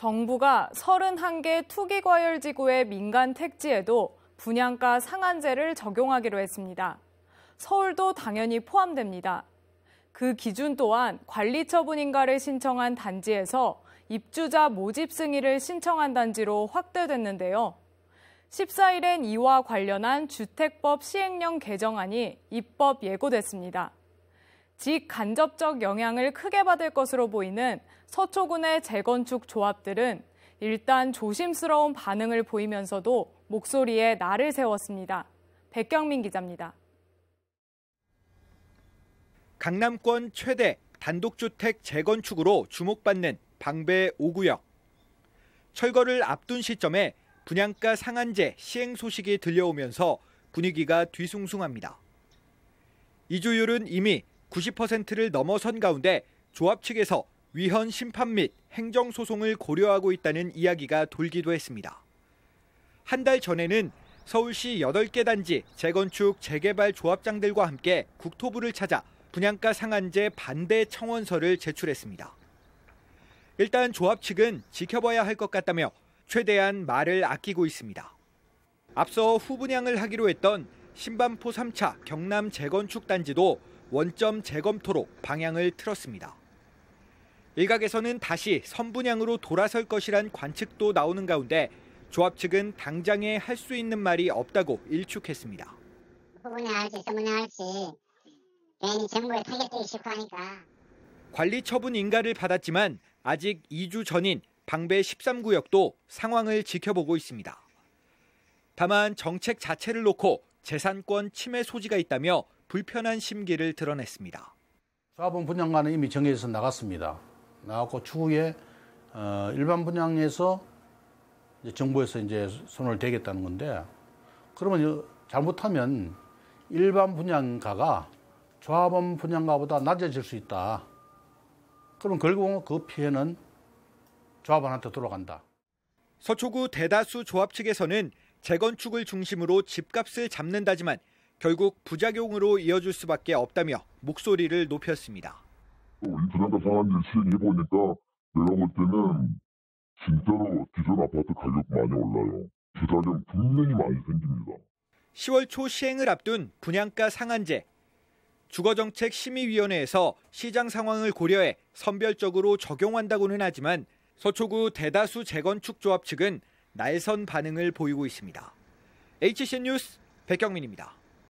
정부가 31개 투기과열지구의 민간 택지에도 분양가 상한제를 적용하기로 했습니다. 서울도 당연히 포함됩니다. 그 기준 또한 관리처분 인가를 신청한 단지에서 입주자 모집 승인을 신청한 단지로 확대됐는데요. 14일엔 이와 관련한 주택법 시행령 개정안이 입법 예고됐습니다. 직간접적 영향을 크게 받을 것으로 보이는 서초군의 재건축 조합들은 일단 조심스러운 반응을 보이면서도 목소리에 날을 세웠습니다. 백경민 기자입니다. 강남권 최대 단독주택 재건축으로 주목받는 방배 5구역. 철거를 앞둔 시점에 분양가 상한제 시행 소식이 들려오면서 분위기가 뒤숭숭합니다. 이주율은 이미 90%를 넘어선 가운데 조합 측에서 위헌 심판 및 행정 소송을 고려하고 있다는 이야기가 돌기도 했습니다. 한 달 전에는 서울시 8개 단지 재건축 재개발 조합장들과 함께 국토부를 찾아 분양가 상한제 반대 청원서를 제출했습니다. 일단 조합 측은 지켜봐야 할 것 같다며 최대한 말을 아끼고 있습니다. 앞서 후분양을 하기로 했던 신반포 3차 경남 재건축 단지도 원점 재검토로 방향을 틀었습니다. 일각에서는 다시 선분양으로 돌아설 것이란 관측도 나오는 가운데 조합 측은 당장에 할 수 있는 말이 없다고 일축했습니다. 후분양할지 선분양할지 괜히 정부에 타격되기 싫고 하니까. 관리 처분 인가를 받았지만 아직 2주 전인 방배 13구역도 상황을 지켜보고 있습니다. 다만 정책 자체를 놓고 재산권 침해 소지가 있다며 불편한 심기를 드러냈습니다. 자본 분양가는 이미 정해서 나갔습니다. 나갔고 추후에 어, 일반 분양에서 이제 정부에서 이제 손을 대겠다는 건데 그러면 잘못하면 일반 분양가가 조합원 분양가보다 낮아질 수 있다. 그럼 결국 그 피해는 조합원한테 돌아간다. 서초구 대다수 조합 측에서는 재건축을 중심으로 집값을 잡는다지만 결국 부작용으로 이어질 수밖에 없다며 목소리를 높였습니다. 이 분양가 상한제 시행해보니까 내가 볼 때는 진짜로 기존 아파트 가격 많이 올라요. 부작용 분명히 많이 생깁니다. 10월 초 시행을 앞둔 분양가 상한제. 주거정책 심의위원회에서 시장 상황을 고려해 선별적으로 적용한다고는 하지만 서초구 대다수 재건축 조합 측은 날선 반응을 보이고 있습니다. HC 뉴스 백경민입니다.